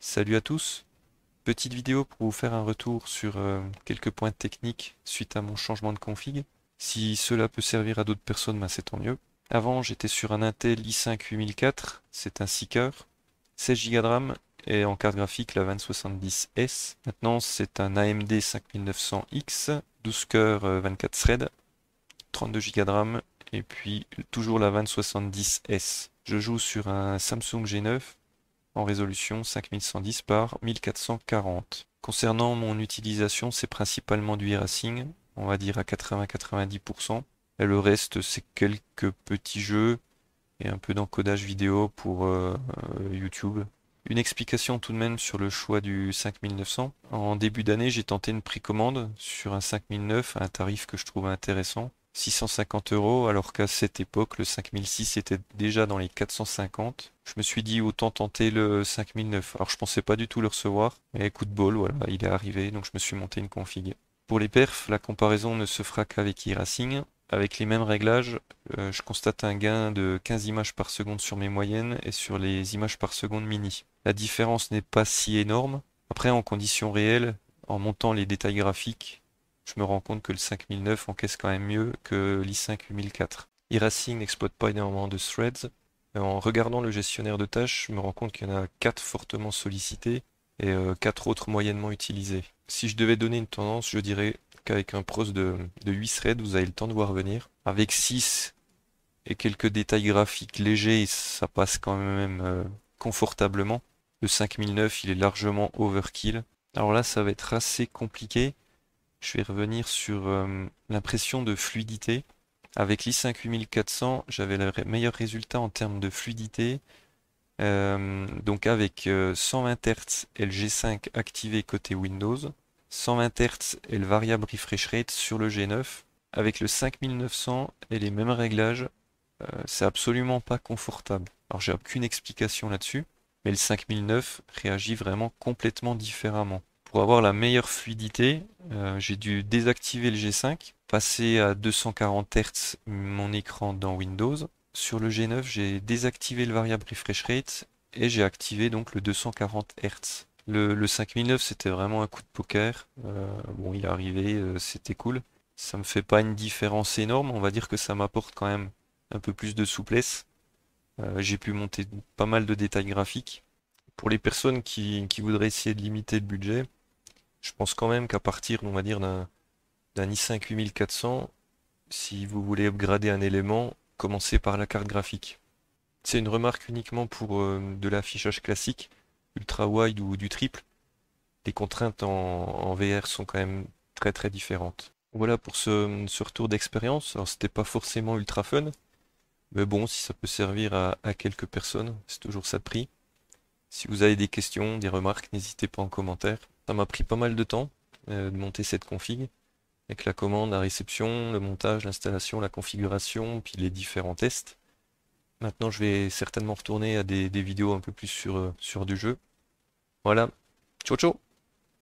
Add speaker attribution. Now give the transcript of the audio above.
Speaker 1: Salut à tous Petite vidéo pour vous faire un retour sur euh, quelques points techniques suite à mon changement de config. Si cela peut servir à d'autres personnes, ben, c'est tant mieux. Avant, j'étais sur un Intel i5 8004, c'est un 6 coeur, 16 Go de RAM et en carte graphique la 2070S. Maintenant, c'est un AMD 5900X, 12 coeurs, 24 euh, threads, 32 Go de RAM et puis toujours la 2070S. Je joue sur un Samsung G9 en résolution 5110 par 1440. Concernant mon utilisation, c'est principalement du e-racing, on va dire à 80-90%. Et le reste, c'est quelques petits jeux et un peu d'encodage vidéo pour euh, euh, YouTube. Une explication tout de même sur le choix du 5900. En début d'année, j'ai tenté une précommande sur un 5900 à un tarif que je trouve intéressant. 650 euros, alors qu'à cette époque, le 5006 était déjà dans les 450. Je me suis dit autant tenter le 5009. Alors je pensais pas du tout le recevoir, mais coup de bol, voilà, il est arrivé, donc je me suis monté une config. Pour les perfs, la comparaison ne se fera qu'avec iRacing. Avec les mêmes réglages, euh, je constate un gain de 15 images par seconde sur mes moyennes et sur les images par seconde mini. La différence n'est pas si énorme. Après, en conditions réelles, en montant les détails graphiques, je me rends compte que le 5009 encaisse quand même mieux que l'i5 8004. n'exploite pas énormément de threads. Euh, en regardant le gestionnaire de tâches, je me rends compte qu'il y en a 4 fortement sollicités et 4 euh, autres moyennement utilisés. Si je devais donner une tendance, je dirais qu'avec un pros de, de 8 threads, vous avez le temps de voir venir. Avec 6 et quelques détails graphiques légers, ça passe quand même euh, confortablement. Le 5009, il est largement overkill. Alors là, ça va être assez compliqué je vais revenir sur euh, l'impression de fluidité. Avec l'i5-8400, j'avais le meilleur résultat en termes de fluidité. Euh, donc avec 120 Hz LG5 activé côté Windows, 120 Hz et le variable refresh rate sur le G9. Avec le 5900 et les mêmes réglages, euh, c'est absolument pas confortable. Alors j'ai aucune explication là-dessus, mais le 5900 réagit vraiment complètement différemment pour avoir la meilleure fluidité, euh, j'ai dû désactiver le G5, passer à 240 Hz mon écran dans Windows. Sur le G9, j'ai désactivé le variable refresh rate et j'ai activé donc le 240 Hz. Le, le 5009, c'était vraiment un coup de poker. Euh, bon, il est arrivé, euh, c'était cool. Ça me fait pas une différence énorme, on va dire que ça m'apporte quand même un peu plus de souplesse. j'ai pu monter pas mal de détails graphiques. Pour les personnes qui, qui voudraient essayer de limiter le budget, je pense quand même qu'à partir, on va dire, d'un i5 8400, si vous voulez upgrader un élément, commencez par la carte graphique. C'est une remarque uniquement pour euh, de l'affichage classique, ultra-wide ou du triple. Les contraintes en, VR sont quand même très très différentes. Voilà pour ce, retour d'expérience. Alors c'était pas forcément ultra fun, mais bon, si ça peut servir à, à quelques personnes, c'est toujours ça de prix. Si vous avez des questions, des remarques, n'hésitez pas en commentaire. Ça m'a pris pas mal de temps euh, de monter cette config, avec la commande, la réception, le montage, l'installation, la configuration, puis les différents tests. Maintenant, je vais certainement retourner à des, des vidéos un peu plus sur, euh, sur du jeu. Voilà, ciao ciao